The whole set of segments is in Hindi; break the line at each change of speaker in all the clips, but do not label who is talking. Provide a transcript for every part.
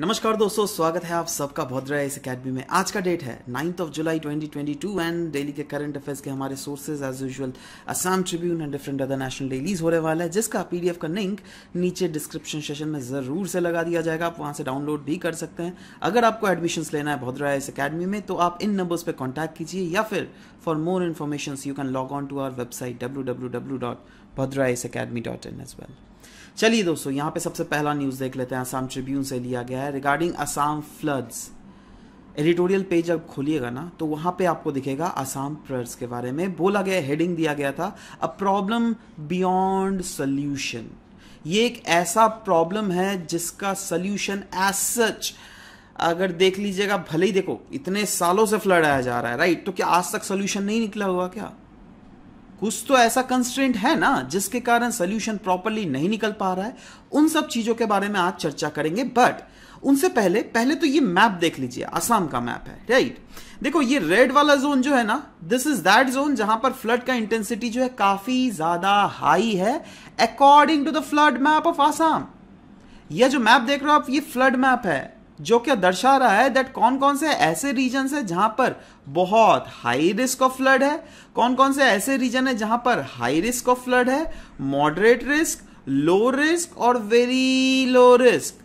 नमस्कार दोस्तों स्वागत है आप सबका भद्रा इस अकेडमी में आज का डेट है ninth of July 2022 and daily के करंट अफेयर्स के हमारे sources as usual Assam Tribune and different other national dailies होने वाला है जिसका पीडीएफ का लिंक नीचे डिस्क्रिप्शन सेशन में ज़रूर से लगा दिया जाएगा आप वहाँ से डाउनलोड भी कर सकते हैं अगर आपको एडमिशन लेना है भद्रा इस अकेडमी में तो आप इन नंबर्स पर कॉन्टैक्ट कीजिए या फिर for more information you can log on to our website W W W dot Bhadra is academy dot in as well चलिए दोस्तों यहाँ पे सबसे पहला न्यूज़ देख लेते हैं आसाम ट्रिब्यून से लिया गया है regarding Assam floods editorial page अब खोलिएगा ना तो वहां पे आपको दिखेगा आसाम फ्लड्स के बारे में बोला गया हेडिंग दिया गया था अ प्रॉब्लम बियॉन्ड सोल्यूशन ये एक ऐसा प्रॉब्लम है जिसका सोल्यूशन एज सच अगर देख लीजिएगा भले ही देखो इतने सालों से फ्लड आया जा रहा है राइट तो क्या आज तक सोल्यूशन नहीं निकला हुआ क्या कुछ तो ऐसा कंस्टेंट है ना जिसके कारण सोल्यूशन प्रॉपरली नहीं निकल पा रहा है उन सब चीजों के बारे में आज चर्चा करेंगे बट उनसे पहले पहले तो ये मैप देख लीजिए आसाम का मैप है राइट देखो ये रेड वाला जोन जो है ना दिस इज दैट जोन जहां पर फ्लड का इंटेंसिटी जो है काफी ज्यादा हाई है according to the flood map of Assam यह जो मैप देख रहे हो आप ये फ्लड मैप है जो क्या दर्शा रहा है दैट कौन कौन से ऐसे रीजन है जहां पर बहुत हाई रिस्क ऑफ फ्लड है कौन कौन से ऐसे रीजन है जहां पर हाई रिस्क ऑफ फ्लड है मॉडरेट रिस्क लो रिस्क और वेरी लो रिस्क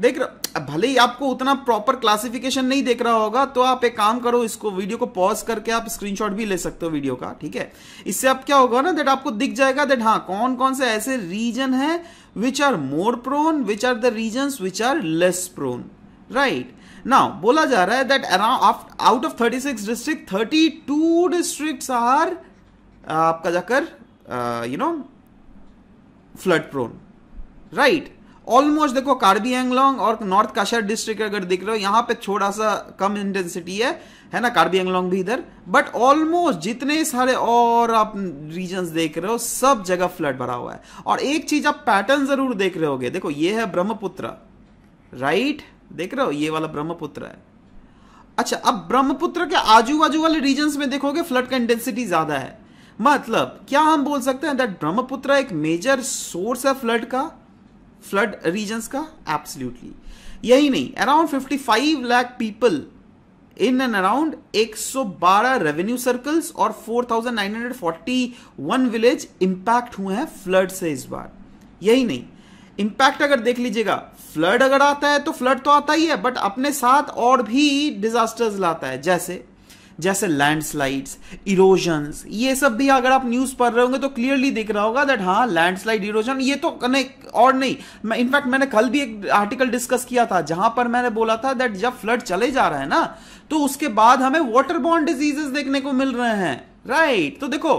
देख रहे भले ही आपको उतना प्रॉपर क्लासिफिकेशन नहीं देख रहा होगा तो आप एक काम करो इसको वीडियो को पॉज करके आप स्क्रीनशॉट भी ले सकते हो वीडियो का ठीक है इससे आप क्या होगा ना देट आपको दिख जाएगा देट हाँ कौन कौन से ऐसे रीजन है which are more prone which are the region which are less prone right now बोला जा रहा है that around out of thirty six district thirty two district are आपका जाकर you know flood prone right almost देखो कार्बी एंगलोंग और नॉर्थ काशर डिस्ट्रिक्ट अगर देख रहे हो यहाँ पे थोड़ा सा कम इंटेंसिटी है है ना कार्बी एंगलोंग भी इधर बट ऑलमोस्ट जितने सारे और आप रीजन देख रहे हो सब जगह फ्लड भरा हुआ है और एक चीज आप पैटर्न जरूर देख रहे होगे देखो ये है ब्रह्मपुत्र राइट देख रहे हो ये वाला ब्रह्मपुत्र है अच्छा अब ब्रह्मपुत्र के आजू बाजू वाले रीजन में देखोगे फ्लड का इंटेंसिटी ज्यादा है मतलब क्या हम बोल सकते हैं दैट ब्रह्मपुत्र एक मेजर सोर्स है फ्लड का फ्लड रीजन का एब्सोल्युटली यही नहीं around 55 lakh people in and around 112 revenue circles और 4941 विलेज इंपैक्ट हुए हैं फ्लड से इस बार यही नहीं इंपैक्ट अगर देख लीजिएगा फ्लड अगर आता है तो फ्लड तो आता ही है बट अपने साथ और भी डिजास्टर्स लाता है जैसे जैसे लैंडस्लाइड्स इरोजन्स ये सब भी अगर आप न्यूज़ पढ़ रहे होंगे तो क्लियरली देख रहा होगा दैट हाँ लैंडस्लाइड इरोजन ये तो और नहीं मैं इनफैक्ट मैंने कल भी एक आर्टिकल डिस्कस किया था जहां पर मैंने बोला था दैट जब फ्लड चले जा रहा है ना तो उसके बाद हमें वाटर बॉन्ड डिजीजेस देखने को मिल रहे हैं राइट right. तो देखो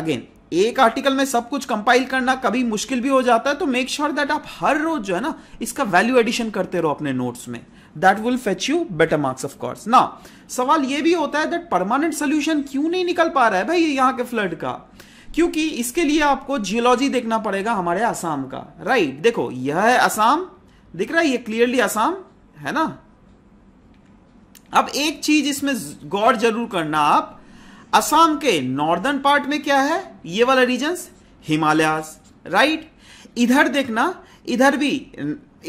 अगेन एक आर्टिकल में सब कुछ कंपाइल करना कभी मुश्किल भी हो जाता है तो मेक श्योर दैट आप हर रोज जो है ना इसका वैल्यू एडिशन करते रहो अपने नोट्स में that will fetch you better marks of course ना सवाल ये भी होता है दैट परमानेंट सोल्यूशन क्यों नहीं निकल पा रहा है भाई यहाँ के फ्लड का क्योंकि इसके लिए आपको जियोलॉजी देखना पड़ेगा हमारे आसाम का राइट right, देखो यह है आसाम दिख रहा है ये क्लियरली आसाम है ना अब एक चीज इसमें गौर जरूर करना आप असम के नॉर्दर्न पार्ट में क्या है ये वाला रीजन हिमालयाज राइट इधर देखना इधर भी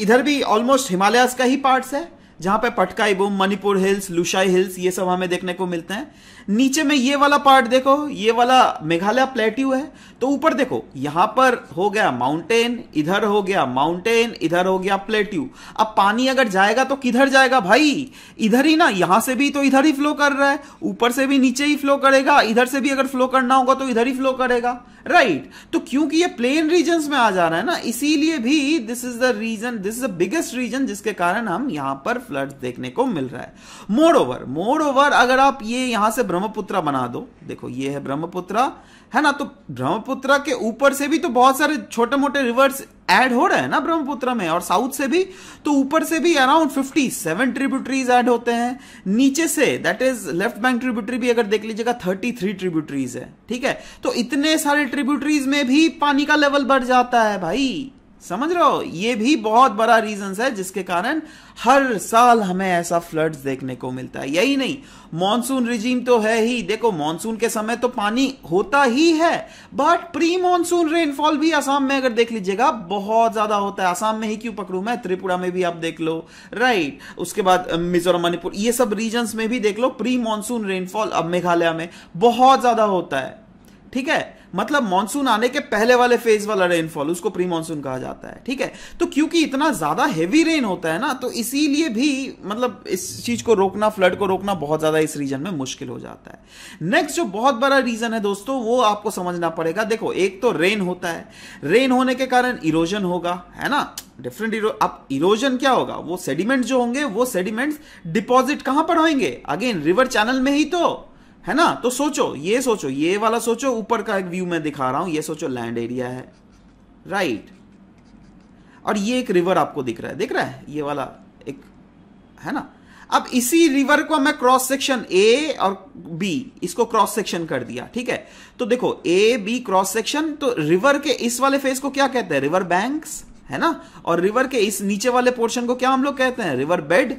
इधर भी ऑलमोस्ट हिमालय का ही पार्ट्स है जहां पे पटकाई बूम मणिपुर हिल्स लुशाई हिल्स ये सब हमें देखने को मिलते हैं नीचे में ये वाला पार्ट देखो ये वाला मेघालय प्लेट्यू है तो ऊपर देखो यहां पर हो गया माउंटेन इधर हो गया माउंटेन इधर हो गया प्लेट्यू अब पानी अगर जाएगा तो किधर जाएगा भाई इधर ही ना यहां से भी तो इधर ही फ्लो कर रहा है ऊपर से भी नीचे ही फ्लो करेगा इधर से भी अगर फ्लो करना होगा तो इधर ही फ्लो करेगा राइट तो क्योंकि ये प्लेन रीजन में आ जा रहा है ना इसीलिए भी this is the region this is the biggest region जिसके कारण हम यहां पर फ्लड देखने को मिल रहा है मोर ओवर मोर ओवर अगर आप ये यहां से ब्रह्मपुत्र बना दो देखो ये है ब्रह्मपुत्र है ना तो ब्रह्मपुत्र के ऊपर से भी तो बहुत सारे छोटे मोटे रिवर्स ऐड हो रहे हैं ना ब्रह्मपुत्र में और साउथ से भी तो ऊपर से भी around fifty seven tributaries add होते हैं नीचे से that is left bank tributary भी अगर देख लीजिएगा थर्टी थ्री ट्रिब्यूटरीज है ठीक है तो इतने सारे ट्रिब्यूटरीज में भी पानी का लेवल बढ़ जाता है भाई समझ रहे हो ये भी बहुत बड़ा रीजन है जिसके कारण हर साल हमें ऐसा फ्लड्स देखने को मिलता है यही नहीं मॉनसून रिजीम तो है ही देखो मॉनसून के समय तो पानी होता ही है बट प्री मॉनसून रेनफॉल भी आसाम में अगर देख लीजिएगा बहुत ज्यादा होता है आसाम में ही क्यों पकड़ू मैं त्रिपुरा में भी आप देख लो राइट उसके बाद मिजोरम मणिपुर ये सब रीजन में भी देख लो प्री मानसून रेनफॉल अब मेघालय में बहुत ज्यादा होता है ठीक है मतलब मानसून आने के पहले वाले फेज वाला रेनफॉल उसको प्री मानसून कहा जाता है ठीक है तो क्योंकि इतना ज्यादा हेवी रेन होता है ना तो इसीलिए भी मतलब इस चीज को रोकना फ्लड को रोकना बहुत ज्यादा इस रीजन में मुश्किल हो जाता है नेक्स्ट जो बहुत बड़ा रीजन है दोस्तों वो आपको समझना पड़ेगा देखो एक तो रेन होता है रेन होने के कारण इरोजन होगा है ना डिफरेंट इरो, अब इरोजन क्या होगा वो सेडिमेंट जो होंगे वो सेडिमेंट्स डिपॉजिट कहां पर होंगे अगेन रिवर चैनल में ही तो है ना तो सोचो ये सोचो ये वाला सोचो ऊपर का एक व्यू मैं दिखा रहा हूं ये सोचो लैंड एरिया है राइट और ये एक रिवर आपको दिख रहा है दिख रहा है ये वाला एक है ना अब इसी रिवर को मैं क्रॉस सेक्शन ए और बी इसको क्रॉस सेक्शन कर दिया ठीक है तो देखो ए बी क्रॉस सेक्शन तो रिवर के इस वाले फेस को क्या कहते हैं रिवर बैंक्स है ना और रिवर के इस नीचे वाले पोर्शन को क्या हम लोग कहते हैं रिवर बेड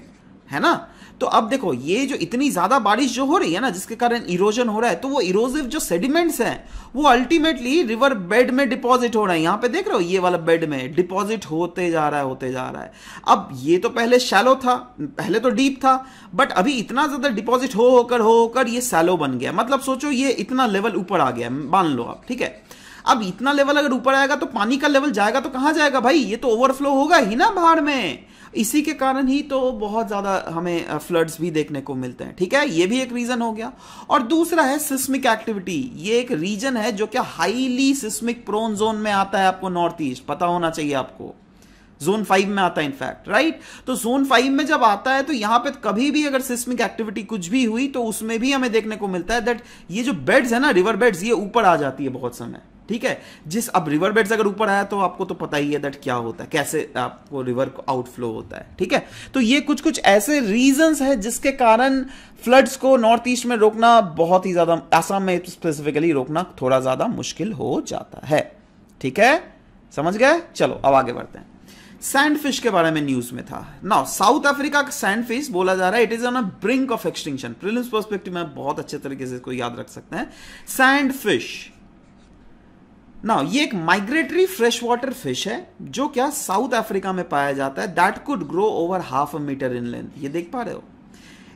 है ना तो अब देखो ये जो इतनी ज़्यादा बारिश जो हो रही है ना जिसके कारण इरोजन हो रहा है तो वो इरोजिव जो सेडिमेंट्स हैं वो अल्टीमेटली रिवर बेड में डिपॉजिट हो रहा है यहां पे देख रहे हो ये वाला बेड में डिपॉजिट होते जा रहा है होते जा रहा है अब ये तो पहले शैलो था पहले तो डीप था बट अभी इतना ज़्यादा डिपॉजिट हो होकर हो होकर ये सैलो बन गया मतलब सोचो ये इतना लेवल ऊपर आ गया मान लो आप ठीक है अब इतना लेवल अगर ऊपर आएगा तो पानी का लेवल जाएगा तो कहां जाएगा भाई ये तो ओवरफ्लो होगा ही ना बाहर में इसी के कारण ही तो बहुत ज़्यादा हमें फ्लड्स भी देखने को मिलते हैं ठीक है ये भी एक रीज़न हो गया और दूसरा है सिस्मिक एक्टिविटी ये एक रीजन है जो क्या हाईली सिस्मिक प्रोन जोन में आता है आपको नॉर्थ ईस्ट पता होना चाहिए आपको जोन फाइव में आता है इनफैक्ट राइट तो जोन फाइव में जब आता है तो यहां पे कभी भी अगर सिस्मिक एक्टिविटी कुछ भी हुई तो उसमें भी हमें देखने को मिलता है दैट ये जो बेड्स है ना रिवर बेड्स ये ऊपर आ जाती है बहुत समय ठीक है जिस अब रिवर बेड अगर ऊपर आया तो आपको तो पता ही है दैट क्या होता है कैसे आपको रिवर को आउटफ्लो होता है ठीक है तो ये कुछ कुछ ऐसे रीजंस है जिसके कारण फ्लड्स को नॉर्थ ईस्ट में रोकना बहुत ही ज्यादा आसाम में स्पेसिफिकली रोकना थोड़ा ज्यादा मुश्किल हो जाता है ठीक है समझ गए चलो अब आगे बढ़ते हैं सैंडफिश के बारे में न्यूज में था ना साउथ अफ्रीका का सैंडफिश बोला जा रहा है it is on a brink of extinction prelims perspective में बहुत अच्छे तरीके से इसको याद रख सकते हैं सैंडफिश ना ये एक माइग्रेटरी फ्रेश वाटर फिश है जो क्या साउथ अफ्रीका में पाया जाता है that could grow over half a metre in length ये देख पा रहे हो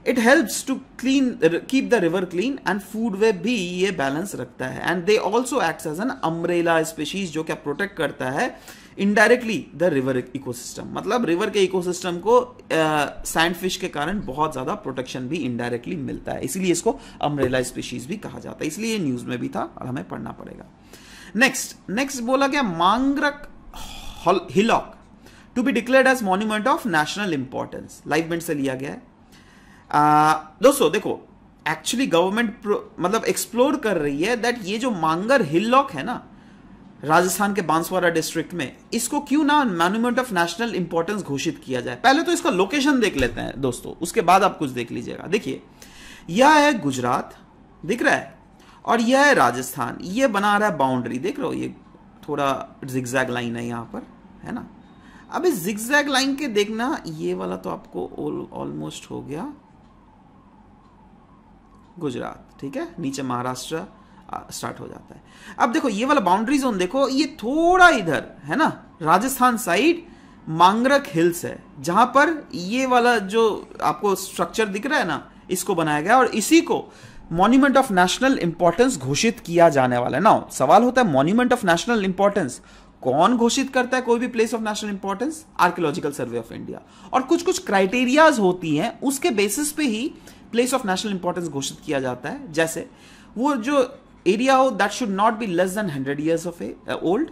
it helps to clean keep the river clean and food web भी ये बैलेंस रखता है and they also act as an umbrella species जो क्या प्रोटेक्ट करता है इनडायरेक्टली द रिवर इकोसिस्टम मतलब रिवर के इकोसिस्टम को सैंड uh, फिश के कारण बहुत ज्यादा प्रोटेक्शन भी इनडायरेक्टली मिलता है इसलिए इसको अम्ब्रेला स्पेशीज भी कहा जाता है इसलिए न्यूज में भी था और हमें पढ़ना पड़ेगा नेक्स्ट नेक्स्ट बोला गया Mangarh hillock to be declared as monument of national importance Livemint से लिया गया है दोस्तों देखो एक्चुअली गवर्नमेंट मतलब एक्सप्लोर कर रही है दैट ये जो मांगर हिलॉक है ना राजस्थान के बांसवाड़ा डिस्ट्रिक्ट में इसको क्यों ना मॉन्यूमेंट ऑफ नेशनल इंपॉर्टेंस घोषित किया जाए पहले तो इसका लोकेशन देख लेते हैं दोस्तों उसके बाद आप कुछ देख लीजिएगा देखिए यह है गुजरात दिख रहा है और यह है राजस्थान ये बना रहा है बाउंड्री देख लो ये थोड़ा जिग्जैग लाइन है यहाँ पर है ना अब इस जिग्जैग लाइन के देखना ये वाला तो आपको ऑलमोस्ट हो गया गुजरात ठीक है नीचे महाराष्ट्र स्टार्ट हो जाता है अब देखो ये वाला बाउंड्री जोन देखो ये थोड़ा इधर है ना राजस्थान साइड मांगरक हिल्स है जहां पर ये वाला जो आपको स्ट्रक्चर दिख रहा है ना इसको बनाया गया और इसी को मॉन्यूमेंट ऑफ नेशनल इंपॉर्टेंस घोषित किया जाने वाला है ना सवाल होता है मॉन्यूमेंट ऑफ नेशनल इंपॉर्टेंस कौन घोषित करता है कोई भी place of national importance archaeological survey of India और कुछ कुछ क्राइटेरियाज होती हैं उसके बेसिस पे ही प्लेस ऑफ नेशनल इंपॉर्टेंस घोषित किया जाता है जैसे वो जो एरिया हो that should not be less than hundred years of old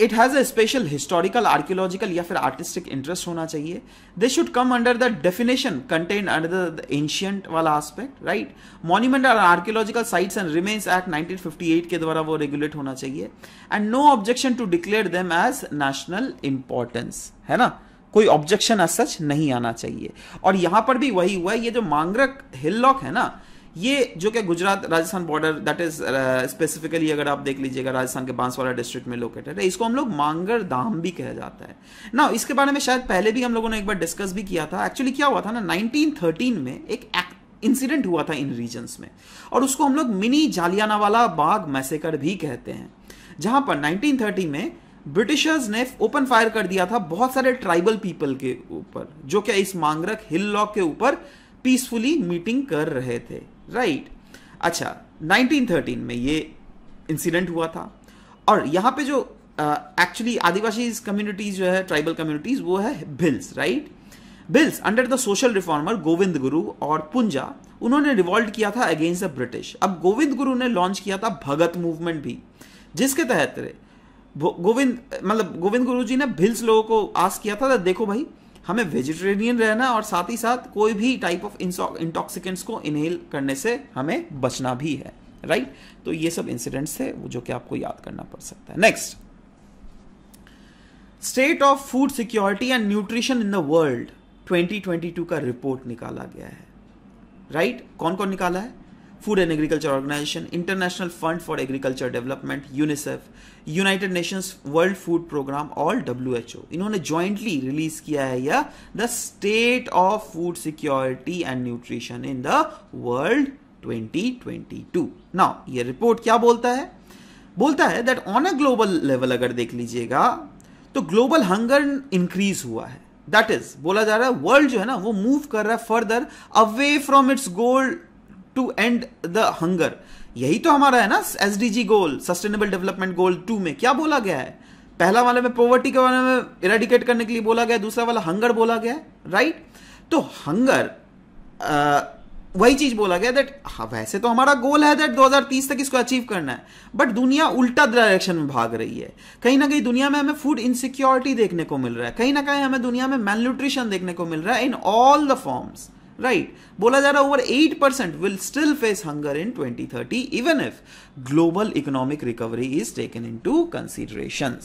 it has a special historical archaeological या फिर आर्टिस्टिक इंटरेस्ट होना चाहिए they should come under the definition contain under the ancient वाला aspect right monument or archaeological sites and remains act 1958 के द्वारा वो रेगुलेट होना चाहिए and no objection to declare them as national importance है ना कोई ऑब्जेक्शन एज सच नहीं आना चाहिए और यहां पर भी वही हुआ है ये जो मांगरक हिल लॉक है ना ये जो क्या Gujarat Rajasthan border that is specifically अगर आप देख लीजिएगा राजस्थान के बांसवाड़ा डिस्ट्रिक्ट में लोकेटेड है इसको हम लोग मांगर धाम भी कहा जाता है ना इसके बारे में शायद पहले भी हम लोगों ने एक बार डिस्कस भी किया था एक्चुअली क्या हुआ था ना 1913 में एक इंसिडेंट हुआ था इन रीजन में और उसको हम लोग मिनी जालियानावाला बाग मैसेकर भी कहते हैं जहां पर 1930 में ब्रिटिशर्स ने ओपन फायर कर दिया था बहुत सारे ट्राइबल पीपल के ऊपर जो क्या इस मांगरक हिल लॉक के ऊपर पीसफुली मीटिंग कर रहे थे राइट right. अच्छा 1913 में ये इंसिडेंट हुआ था और यहां पे जो एक्चुअली आदिवासी कम्युनिटीज जो है ट्राइबल कम्युनिटीज वो है Bhils right Bhils under the social reformer Govind Guru और पुंजा उन्होंने रिवॉल्ट किया था अगेंस्ट द ब्रिटिश अब गोविंद गुरु ने लॉन्च किया था भगत मूवमेंट भी जिसके तहत गोविंद मतलब गोविंद गुरु जी ने भिल्स लोगों को आस किया था देखो भाई हमें वेजिटेरियन रहना और साथ ही साथ कोई भी टाइप ऑफ इंटॉक्सिकेंट्स को इनहेल करने से हमें बचना भी है राइट right? तो ये सब इंसिडेंट्स थे जो कि आपको याद करना पड़ सकता है next state of food security and nutrition in the world 2022 का रिपोर्ट निकाला गया है राइट right? कौन कौन निकाला है food and agriculture organisation international fund for agriculture development UNICEF United Nations world food programme और डब्ल्यू एच ओ इन्होंने ज्वाइंटली रिलीज किया है यह the state of food security and nutrition in the world 2022 now ये रिपोर्ट क्या बोलता है बोलता है that on a global level अगर देख लीजिएगा तो ग्लोबल हंगर इंक्रीज हुआ है दैट इज बोला जा रहा है वर्ल्ड जो है ना वो मूव कर रहा है further away from its goal to end the hunger यही तो हमारा है ना S D G goal sustainable development goal two में क्या बोला गया है पहला वाले में पॉवर्टी के बारे में इराडिकेट करने के लिए बोला गया दूसरा वाला हंगर बोला गया राइट तो हंगर आ, वही चीज बोला गया दैट हाँ, वैसे तो हमारा गोल है दैट 2030 तक इसको अचीव करना है बट दुनिया उल्टा डायरेक्शन में भाग रही है कहीं ना कहीं दुनिया में हमें फूड इनसिक्योरिटी देखने को मिल रहा है कहीं ना कहीं हमें दुनिया में मेलन्यूट्रिशन देखने को मिल रहा है in all the forms right बोला जा रहा over eight percent will still face hunger in 2030 even if global economic recovery is taken into consideration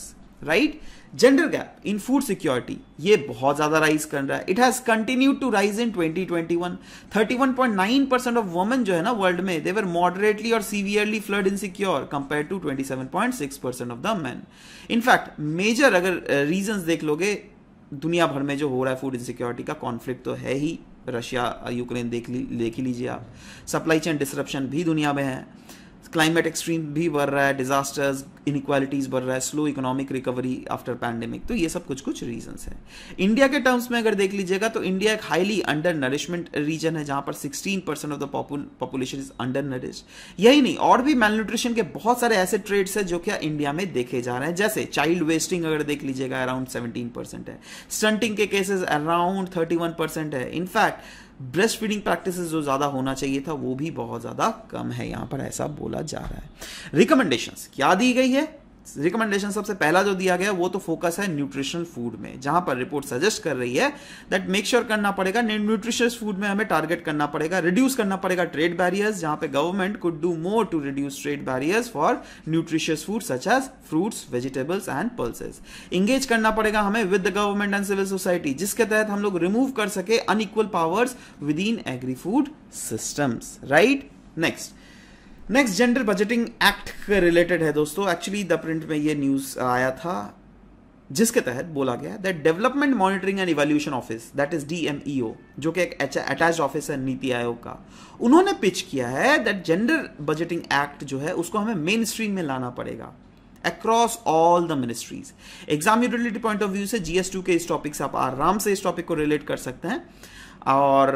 right gender gap in food security ये बहुत ज्यादा राइज कर रहा है it has continue to rise in 2021 31.9 percent of women जो है ना वर्ल्ड में देवर मॉडरेटली और severely food insecure compare to six percent of the man in fact major अगर uh, देख लोगे दुनिया भर में जो हो रहा है फूड इनसिक्योरिटी का कॉन्फ्लिक्ट तो है ही रशिया यूक्रेन देख ली देख ही लीजिए आप सप्लाई चेन डिसरप्शन भी दुनिया में है क्लाइमेट एक्सट्रीम भी बढ़ रहा है डिजास्टर्स इनक्वालिटीज़ बढ़ रहा है slow economic recovery after pandemic तो ये सब कुछ कुछ रीजंस है इंडिया के टर्म्स में अगर देख लीजिएगा तो इंडिया एक हाईली अंडर नरिशमेंट रीजन है जहां पर 16 percent of the population is under nourish यही नहीं और भी मेल न्यूट्रिशन के बहुत सारे ऐसे ट्रेड्स है जो क्या इंडिया में देखे जा रहे हैं जैसे चाइल्ड वेस्टिंग अगर देख लीजिएगा अराउंड सेवनटीन है स्टंटिंग के केसेज अराउंड थर्टी है इनफैक्ट ब्रेस्ट फीडिंग प्रैक्टिस जो ज़्यादा होना चाहिए था वो भी बहुत ज़्यादा कम है यहां पर ऐसा बोला जा रहा है रिकमेंडेशन क्या दी गई है रिकमेंडेशन सबसे पहला जो दिया गया वो तो फोकस है न्यूट्रिशनल फूड में जहां पर रिपोर्ट सजेस्ट कर रही है दैट मेक श्योर करना पड़ेगा न्यूट्रिशियस फूड में हमें टारगेट करना पड़ेगा रिड्यूस करना पड़ेगा ट्रेड बैरियर्स जहां पे government could do more to reduce trade barriers for nutritious food such as fruits vegetables and pulses engage करना पड़ेगा हमें with the government and civil society जिसके तहत हम लोग रिमूव कर सके unequal powers within agri food systems right next next gender budgeting act के रिलेटेड है दोस्तों एक्चुअली द प्रिंट में ये न्यूज़ आया था जिसके तहत बोला गया that development monitoring and evaluation office that is DMEO जो कि एक अटैच ऑफिस है नीति आयोग का उन्होंने पिच किया है दैट जेंडर बजटिंग एक्ट जो है उसको हमें मेन स्ट्रीम में लाना पड़ेगा across all the ministries exam utility point of view से जीएस के इस टॉपिक से आप आराम से इस टॉपिक को रिलेट कर सकते हैं और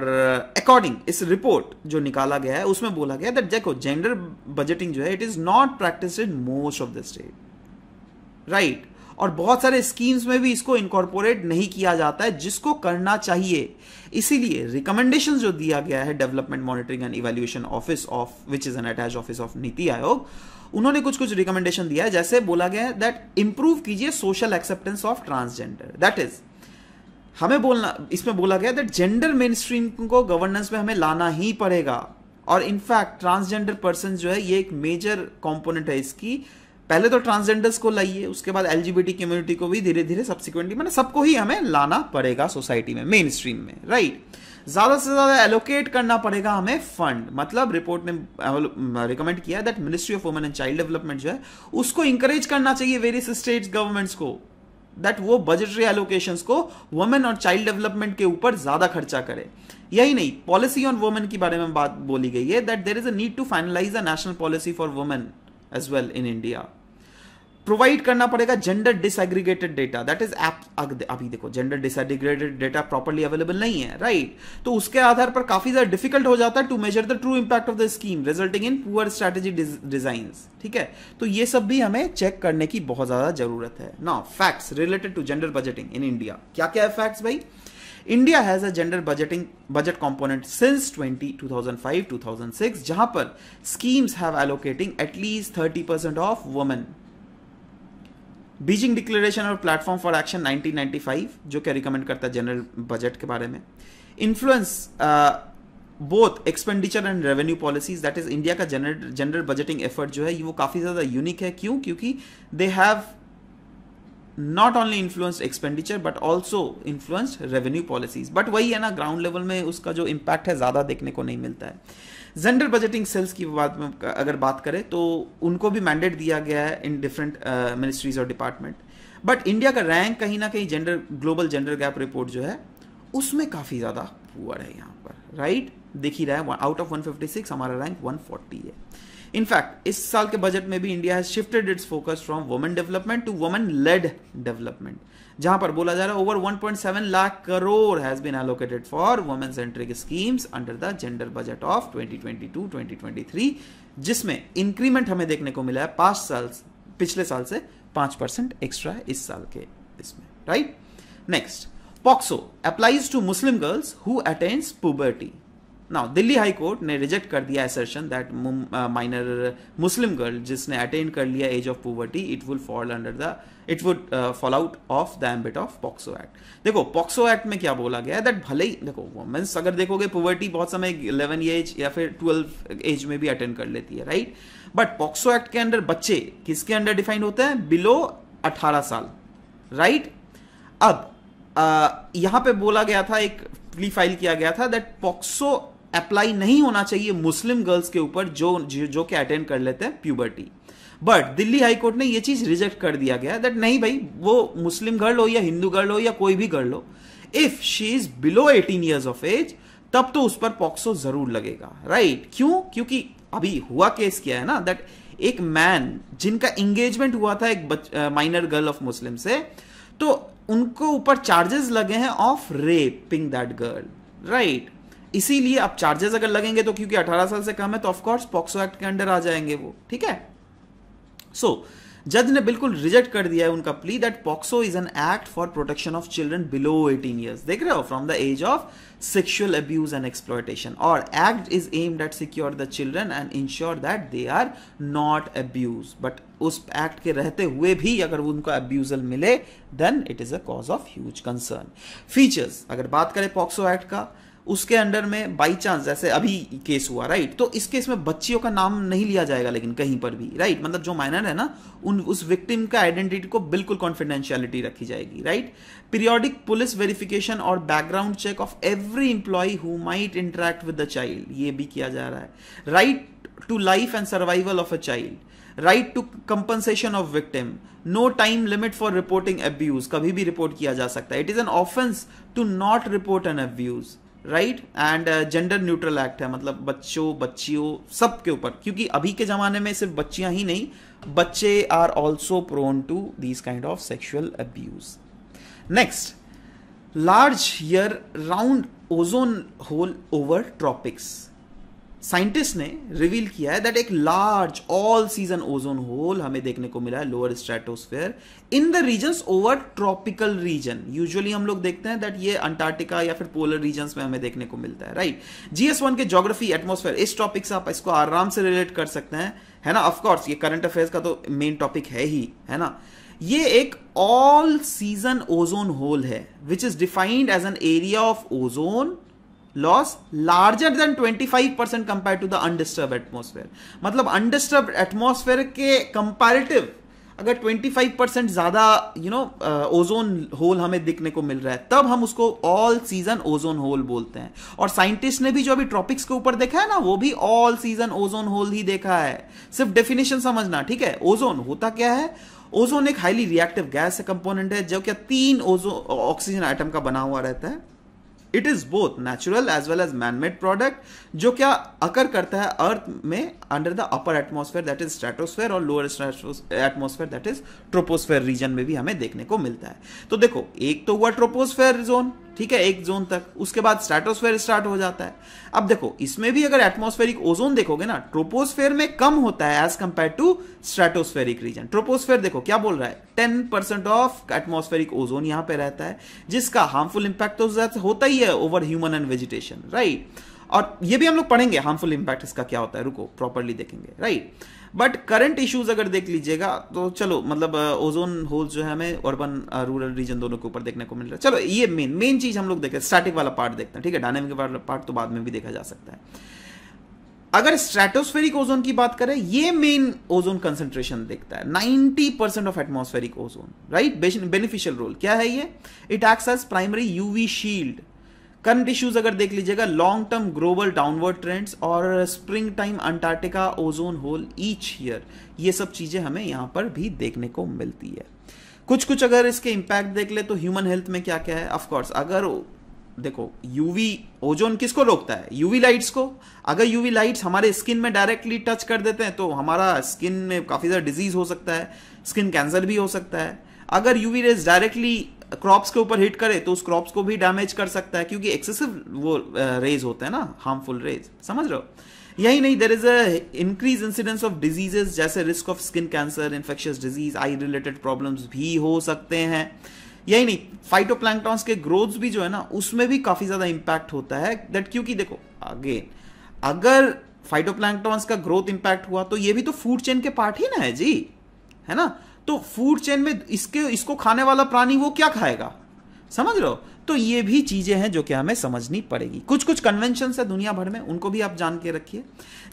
अकॉर्डिंग uh, इस रिपोर्ट जो निकाला गया है उसमें बोला गया दैट देखो जेंडर बजटिंग जो है it is not practice in most of the state right और बहुत सारे स्कीम्स में भी इसको इनकॉर्पोरेट नहीं किया जाता है जिसको करना चाहिए इसीलिए रिकमेंडेशन जो दिया गया है development monitoring and evaluation office of which is an attach office of NITI Aayog उन्होंने कुछ कुछ रिकमेंडेशन दिया है जैसे बोला गया है दैट इंप्रूव कीजिए social acceptance of transgender that is हमें बोलना इसमें बोला गया दैट जेंडर मेन स्ट्रीम को गवर्नेंस में हमें लाना ही पड़ेगा और इनफैक्ट ट्रांसजेंडर पर्सन जो है ये एक मेजर कॉम्पोनेंट है इसकी पहले तो ट्रांसजेंडर्स को लाइए उसके बाद एलजीबीटी कम्युनिटी को भी धीरे धीरे सब्सिक्वेंटली मैंने सबको ही हमें लाना पड़ेगा सोसाइटी में मेन स्ट्रीम में राइट ज्यादा से ज्यादा एलोकेट करना पड़ेगा हमें फंड मतलब रिपोर्ट ने रिकमेंड किया that ministry of women and child development जो है उसको इंकरेज करना चाहिए वेरियस स्टेट गवर्नमेंट्स को दैट वो बजटरी एलोकेशन को वुमेन और चाइल्ड डेवलपमेंट के ऊपर ज्यादा खर्चा करे यही नहीं पॉलिसी ऑन वुमेन के बारे में बात बोली गई है that there is a need to finalise a national policy for women as well in India provide करना पड़ेगा gender disaggregated data that is एप अभी देखो gender disaggregated data properly available नहीं है राइट right? तो उसके आधार पर काफी ज्यादा डिफिकल्ट हो जाता है to measure the true impact of the scheme resulting in poor strategy design ठीक है तो ये सब भी हमें चेक करने की बहुत ज्यादा जरूरत है ना facts related to gender budgeting in India क्या क्या है फैक्ट्स भाई India has a gender budgeting budget component since 20 2005 2006 जहां पर schemes have allocating at least 30% of women Beijing declaration और प्लेटफॉर्म फॉर एक्शन 1995 जो क्या रिकमेंड करता है जनरल बजट के बारे में influence both expenditure and revenue policies that is India का जनरल जनरल बजटिंग एफर्ट जो है वो काफ़ी ज़्यादा यूनिक है क्यों क्योंकि they have not only influenced expenditure but also influenced revenue policies but वही है ना ग्राउंड लेवल में उसका जो इम्पैक्ट है ज़्यादा देखने को नहीं मिलता है जनरल बजटिंग सेल्स की बात में अगर बात करें तो उनको भी मैंडेट दिया गया है इन डिफरेंट मिनिस्ट्रीज और डिपार्टमेंट बट इंडिया का रैंक कहीं ना कहीं gender global gender gap report जो है उसमें काफ़ी ज़्यादा पुअर है यहाँ पर राइट देख ही रहा है आउट ऑफ 156 हमारा रैंक 140 है इनफैक्ट इस साल के बजट में भी India has shifted its focus from women development to women led development जहां पर बोला जा रहा है over 1.7 lakh crore has been allocated for women centric schemes under the gender budget of 2022-2023 जिसमें इंक्रीमेंट हमें देखने को मिला है पांच साल पिछले साल से पांच परसेंट एक्स्ट्रा इस साल के इसमें right next POCSO applies to Muslim girls who attends puberty now Delhi high court ने रिजेक्ट कर दिया assertion that minor Muslim girl जिसने अटेंड कर लिया age of puberty it will fall under the it would fall out of the ambit of POCSO act देखो पॉक्सो एक्ट में क्या बोला गया है दैट भले ही देखो वुमेन्स अगर देखोगे पुवर्टी बहुत समय इलेवन एज या फिर ट्वेल्व एज में भी अटेंड कर लेती है राइट बट पॉक्सो एक्ट के अंडर बच्चे किसके अंडर डिफाइंड होते हैं बिलो अठारह साल राइट right? अब आ, uh, यहां पे बोला गया था एक प्ली फाइल किया गया था दैट पॉक्सो अप्लाई नहीं होना चाहिए मुस्लिम गर्ल्स के ऊपर जो जो, कि अटेंड कर लेते हैं प्यूबर्टी बट दिल्ली हाईकोर्ट ने यह चीज रिजेक्ट कर दिया गया दैट नहीं भाई वो मुस्लिम गर्ल हो या हिंदू गर्ल हो या कोई भी गर्ल हो if she is below eighteen years of age तब तो उस पर पॉक्सो जरूर लगेगा राइट right? क्यों क्योंकि अभी हुआ केस क्या है ना दैट एक मैन जिनका एंगेजमेंट हुआ था एक माइनर गर्ल ऑफ मुस्लिम से तो उनको ऊपर चार्जेस लगे हैं of raping that girl right इसीलिए अब चार्जेस अगर लगेंगे तो क्योंकि 18 साल से कम है तो ऑफकोर्स पॉक्सो एक्ट के अंडर आ जाएंगे वो ठीक है सो so, जज ने बिल्कुल रिजेक्ट कर दिया है उनका plea that POCSO is an act for protection of children below 18 years देख रहे हो from the age of sexual abuse and exploitation और act is aimed at secure the children and ensure that they are not abuse but उस एक्ट के रहते हुए भी अगर उनको अब्यूजल मिले then it is a cause of huge concern features अगर बात करें पॉक्सो एक्ट का उसके अंडर में बाई चांस जैसे अभी केस हुआ राइट तो इस केस में बच्चियों का नाम नहीं लिया जाएगा लेकिन कहीं पर भी राइट मतलब जो माइनर है ना उन उस विक्टिम का आइडेंटिटी को बिल्कुल कॉन्फिडेंशियलिटी रखी जाएगी राइट पीरियोडिक पुलिस वेरिफिकेशन और background check of every employee who might interact with the child ये भी किया जा रहा है right to life and survival of a child right to compensation of victim no time limit for reporting abuse कभी भी रिपोर्ट किया जा सकता है it is an offence to not report an abuse right and gender neutral act है मतलब बच्चों बच्चियों सब के ऊपर क्योंकि अभी के ज़माने में सिर्फ बच्चियां ही नहीं बच्चे are also prone to this kind of sexual abuse next large year round ozone hole over tropics scientist ने रिवील किया है दैट एक large all season ozone hole हमें देखने को मिला है lower stratosphere in the region over tropical region usually हम लोग देखते हैं दैट ये अंटार्कटिका या फिर पोलर रीजन में हमें देखने को मिलता है राइट जीएस वन के जोग्राफी एटमोस्फेयर इस टॉपिक से आप इसको आराम से रिलेट कर सकते हैं है ना ऑफकोर्स ये करंट अफेयर्स का तो मेन टॉपिक है ही है ना ये एक ऑल सीजन ओजोन होल है which is defined as an area of ozone loss larger than 25% compare to the undisturb atmosphere मतलब अनडिस्टर्ब एटमोसफेयर के कंपेरेटिव अगर 25% ज्यादा यू नो ओजोन होल हमें दिखने को मिल रहा है तब हम उसको ऑल सीजन ओजोन होल बोलते हैं और साइंटिस्ट ने भी जो अभी ट्रॉपिक्स के ऊपर देखा है ना वो भी ऑल सीजन ओजोन होल ही देखा है सिर्फ डेफिनेशन समझना ठीक है ओजोन होता क्या है ओजोन एक हाईली रिएक्टिव गैस कंपोनेंट है जो क्या तीन ओजो ऑक्सीजन आइटम का बना हुआ रहता है it is both natural as well as manmade product जो क्या अकर करता है अर्थ में under the upper atmosphere that is stratosphere और lower atmosphere that is troposphere region में भी हमें देखने को मिलता है तो देखो एक तो हुआ ट्रोपोस्फेयर जोन ठीक है एक जोन तक उसके बाद स्ट्रेटोस्फेयर स्टार्ट हो जाता है अब देखो इसमें भी अगर एटमोस्फेरिक ओजोन देखोगे ना ट्रोपोस्फेयर में कम होता है as compare to stratospheric region troposphere देखो क्या बोल रहा है ten percent of atmospheric ozone यहां पे रहता है जिसका हार्मफुल इंपैक्ट तो होता ही है over human and vegetation right और ये भी हम लोग पढ़ेंगे हार्मफुल इंपैक्ट इसका क्या होता है रुको प्रॉपरली देखेंगे राइट बट करंट इश्यूज अगर देख लीजिएगा तो चलो मतलब ओजोन होल जो है हमें अर्बन रूरल रीजन दोनों के ऊपर देखने को मिल रहा है चलो ये मेन मेन चीज हम लोग देखते हैं स्टैटिक वाला पार्ट देखते हैं ठीक है डायनेमिक वाला पार्ट तो बाद में भी देखा जा सकता है अगर स्ट्रेटोस्फेरिक ओजोन की बात करें ये मेन ओजोन कंसेंट्रेशन देखता है 90 percent of atmospheric ozone right beneficial role क्या है ये it acts as primary UV shield current issues अगर देख लीजिएगा long term global downward trends और spring time Antarctica ozone hole each year ये सब चीजें हमें यहाँ पर भी देखने को मिलती है कुछ कुछ अगर इसके इम्पैक्ट देख ले तो ह्यूमन हेल्थ में क्या क्या है ऑफकोर्स अगर देखो यूवी ओजोन किसको रोकता है यूवी लाइट्स को अगर यूवी लाइट्स हमारे स्किन में डायरेक्टली टच कर देते हैं तो हमारा स्किन में काफ़ी ज़्यादा डिजीज हो सकता है स्किन कैंसर भी हो सकता है अगर यूवी रेज डायरेक्टली क्रॉप्स के ऊपर हिट करे तो उस क्रॉप्स को भी डैमेज कर सकता है क्योंकि एक्सेसिव वो रेज होता है ना हार्मफुल रेज समझ रहे हो यही नहीं there is a increase incidence of diseases जैसे risk of skin cancer infectious disease eye related problems भी हो सकते हैं यही नहीं फाइटोप्लैंक्टॉन्स के ग्रोथ भी जो है ना उसमें भी काफी ज्यादा इंपैक्ट होता है दैट क्योंकि देखो अगेन अगर फाइटोप्लैंक्टॉन्स का ग्रोथ इंपैक्ट हुआ तो ये भी तो फूड चेन के पार्ट ही ना है जी है ना तो फूड चेन में इसके इसको खाने वाला प्राणी वो क्या खाएगा समझ रहे हो तो ये भी चीजें हैं जो कि हमें समझनी पड़ेगी कुछ कुछ कन्वेंशन है दुनिया भर में उनको भी आप जान के रखिए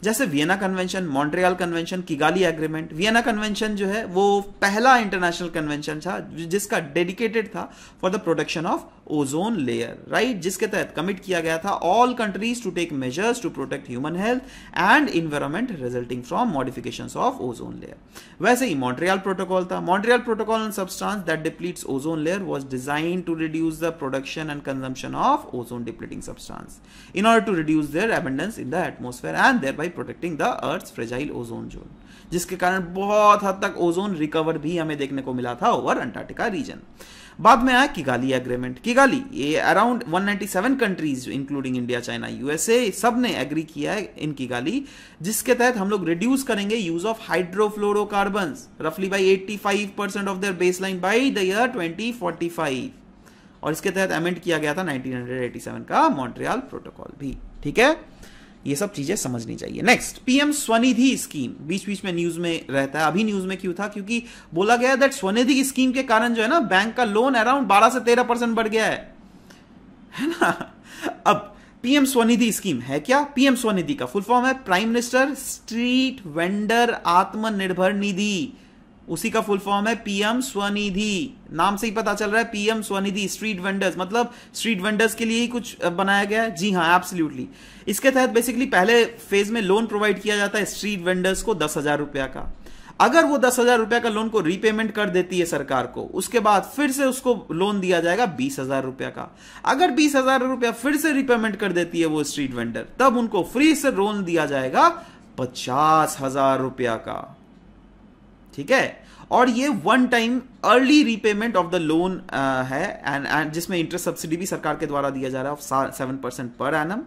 जैसे Vienna convention Montreal convention Kigali agreement Vienna convention जो है वो पहला इंटरनेशनल कन्वेंशन था जिसका डेडिकेटेड था for the protection of ozone layer right जिसके तहत कमिट किया गया था all countries to take measures to protect human health and environment resulting from modification of ozone layer वैसे ही मॉन्ट्रियाल प्रोटोकॉल था Montreal protocol and substance that depletes ozone layer was design to reduce the production and consumption of ozone depleting substance in order to reduce their abundance in the atmosphere and there by protecting the earth fragile ozone zone जिसके कारण बहुत हद तक ओजोन रिकवर भी हमें देखने को मिला था ओवर अंटार्कटिका रीजन बाद में आया किगाली एग्रीमेंट किगाली ये around 197 countries including India China USA सब ने एग्री किया है इन किगाली जिसके तहत हम लोग रिड्यूस करेंगे यूज ऑफ हाइड्रोफ्लोरोकार्बन रफली by eighty five percent of their line by the year five और इसके तहत अमेंड किया गया था 1987 का मॉन्ट्रियल प्रोटोकॉल भी ठीक है ये सब चीजें समझनी चाहिए नेक्स्ट पीएम स्वनिधि स्कीम बीच बीच में न्यूज में रहता है अभी न्यूज में क्यों था क्योंकि बोला गया दैट स्वनिधि स्कीम के कारण जो है ना बैंक का लोन अराउंड 12 से 13 परसेंट बढ़ गया है है ना अब पीएम स्वनिधि स्कीम है क्या पीएम स्वनिधि का फुल फॉर्म है prime minister street vendor Atmanirbhar Nidhi उसी का फुल फॉर्म है पीएम स्वनिधि नाम से ही पता चल रहा है पीएम स्वनिधि स्ट्रीट वेंडर्स मतलब स्ट्रीट वेंडर्स के लिए ही कुछ बनाया गया है जी हाँ एब्सोल्युटली इसके तहत बेसिकली पहले फेज में लोन प्रोवाइड किया जाता है स्ट्रीट वेंडर्स को दस हजार रुपया का अगर वो दस हजार रुपया का लोन को रीपेमेंट कर देती है सरकार को उसके बाद फिर से उसको लोन दिया जाएगा बीस हजार रुपया का अगर बीस हजार रुपया फिर से रीपेमेंट कर देती है वो स्ट्रीट वेंडर तब उनको फ्री से लोन दिया जाएगा पचास हजार रुपया का ठीक है और ये one time early repayment of the loan है एंड एंड जिसमें इंटरेस्ट सब्सिडी भी सरकार के द्वारा दिया जा रहा है ऑफ सेवन परसेंट पर एम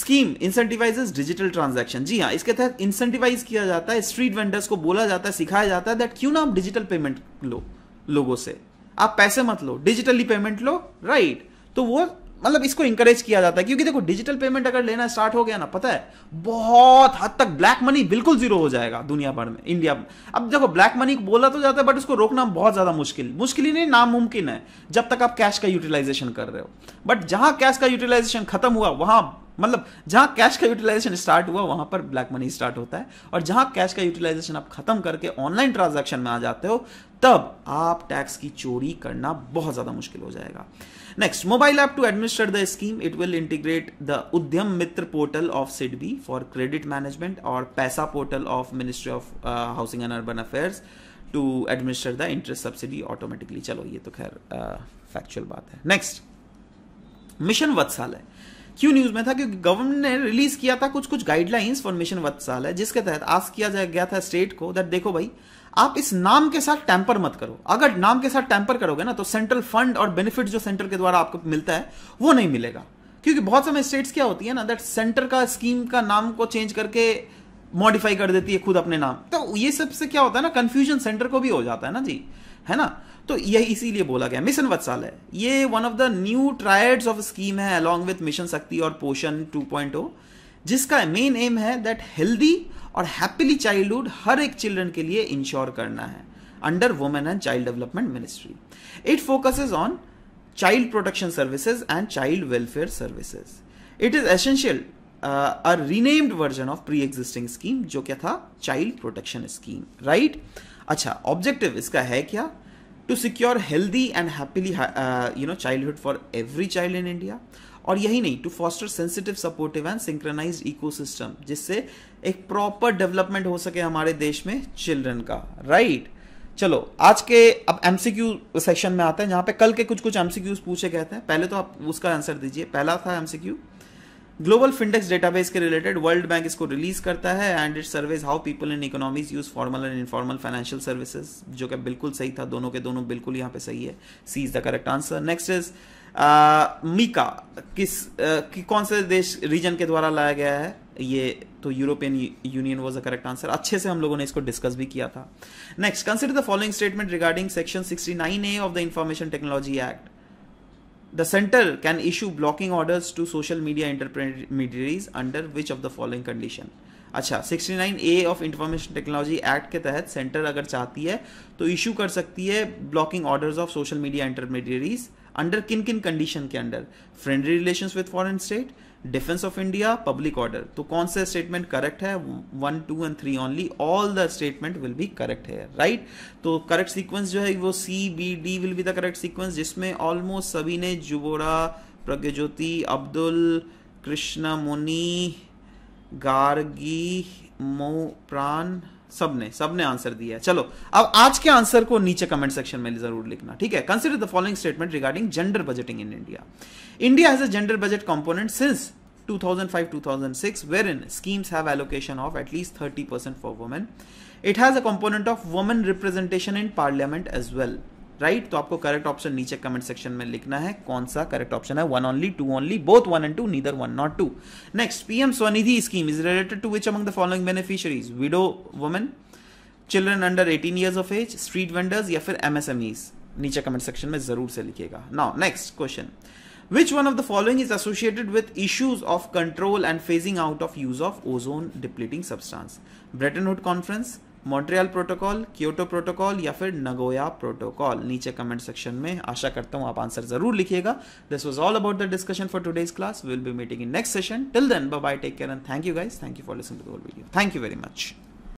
स्कीम इंसेंटिवाइज डिजिटल ट्रांजैक्शन जी हाँ इसके तहत इंसेंटिवाइज किया जाता है स्ट्रीट वेंडर्स को बोला जाता है सिखाया जाता है दैट क्यों ना आप डिजिटल पेमेंट लो लोगों से आप पैसे मत लो डिजिटली पेमेंट लो राइट right? तो वो मतलब इसको इंकरेज किया जाता है क्योंकि देखो डिजिटल पेमेंट अगर लेना स्टार्ट हो गया ना पता है बहुत हद तक ब्लैक मनी बिल्कुल जीरो हो जाएगा दुनिया भर में इंडिया में अब देखो ब्लैक मनी बोला तो जाता है बट उसको रोकना बहुत ज़्यादा मुश्किल मुश्किल ही नहीं नामुमकिन है जब तक आप कैश का यूटिलाइजेशन कर रहे हो बट जहां कैश का यूटिलाइजेशन खत्म हुआ वहां मतलब जहां कैश का यूटिलाइजेशन स्टार्ट हुआ वहां पर ब्लैक मनी स्टार्ट होता है और जहां कैश का यूटिलाइजेशन आप खत्म करके ऑनलाइन ट्रांजेक्शन में आ जाते हो तब आप टैक्स की चोरी करना बहुत ज़्यादा मुश्किल हो जाएगा next mobile app to administer the scheme it will integrate the Udyam Mitra portal of SIDBI for credit management और PAiSA portal of ministry of housing and urban affair to administer the interest subsidy automatically चलो ये तो खैर फैक्चुअल uh, बात है नेक्स्ट मिशन वत्साल है क्यों न्यूज में था क्योंकि गवर्नमेंट ने रिलीज किया था कुछ कुछ गाइडलाइंस फॉर मिशन वत्साल है जिसके तहत आस किया गया था स्टेट को दैट देखो भाई आप इस नाम के साथ टैंपर मत करो अगर नाम के साथ टैंपर करोगे ना तो सेंट्रल फंड और बेनिफिट जो सेंटर के द्वारा आपको मिलता है वो नहीं मिलेगा क्योंकि बहुत समय स्टेट्स क्या होती है ना दैट सेंटर का स्कीम का नाम को चेंज करके मॉडिफाई कर देती है खुद अपने नाम तो ये सबसे क्या होता है ना कंफ्यूजन सेंटर को भी हो जाता है ना जी है ना तो यही इसीलिए बोला गया मिशन वत्साल है ये one of the new triads of scheme है अलॉन्ग विथ मिशन शक्ति और पोषण 2.0 जिसका मेन एम है दैट हेल्दी और हैप्पीली चाइल्डहुड हर एक चिल्ड्रन के लिए इंश्योर करना है under women and child development ministry it focuses on child protection services and child welfare services it is essential a renamed version of pre existing scheme जो क्या था चाइल्ड प्रोटेक्शन स्कीम राइट अच्छा ऑब्जेक्टिव इसका है क्या to secure healthy and happily you know childhood for every child in India और यही नहीं to foster sensitive supportive and synchronize ecosystem जिससे एक प्रॉपर डेवलपमेंट हो सके हमारे देश में चिल्ड्रन का राइट right? चलो आज के अब एमसीक्यू सेक्शन में आते हैं जहां पे कल के कुछ कुछ एमसीक्यूज पूछे गए थे पहले तो आप उसका आंसर दीजिए पहला था एमसीक्यू ग्लोबल फिंडेक्स डेटाबेस के रिलेटेड वर्ल्ड बैंक इसको रिलीज करता है and it surveys how people in economies use formal and informal financial services जो कि बिल्कुल सही था दोनों के दोनों बिल्कुल यहां पे सही है C is the correct answer next is मीका किस आ, कि कौन से देश रीजन के द्वारा लाया गया है ये तो European Union was a correct answer अच्छे से हम लोगों ने इसको डिस्कस भी किया था next consider the following statement regarding section nine A of the information technology act the centre can issue blocking order to social media intermediaries under which of the following condition अच्छा 69 A of information technology act के तहत सेंटर अगर चाहती है तो इशू कर सकती है blocking orders of social media intermediaries under किन किन कंडीशन के under friendly relation with foreign state defence of India public order तो कौन सा स्टेटमेंट करेक्ट है one two and three only all the statement will be correct है राइट तो करेक्ट सीक्वेंस जो है वो C B D will be the correct sequence जिसमें ऑलमोस्ट सभी ने जुबोरा प्रज्ञ ज्योति अब्दुल कृष्णा मोनी गार्गी मो प्राण सबने सबने आंसर दिया है चलो अब आज के आंसर को नीचे कमेंट सेक्शन में जरूर लिखना ठीक है consider the following statement regarding gender budgeting in India India has a gender budget component since 2005-2006 wherein schemes have allocation of at least 30% for women it has a component of women representation in parliament as well right right? तो आपको करेक्ट ऑप्शन नीचे कमेंट सेक्शन में लिखना है कौन सा करेक्ट ऑप्शन है one only two only both one and two neither one not two next PM Svanidhi scheme is related to which among the following beneficiaries widow women children under eighteen years of age street vendors या फिर एमएसएमईज नीचे कमेंट सेक्शन में जरूर से लिखिएगा now next question which one of the following is associated with issues of control and phasing out of use of ozone depleting substance bretton woods conference Montreal protocol Kyoto protocol या फिर नगोया प्रोटोकॉल नीचे कमेंट सेक्शन में आशा करता हूं आप आंसर जरूर लिखिएगा this was all about the discussion for today's class will be meeting in next session till then bye take care and thank you guys thank you for listen to the video thank you very much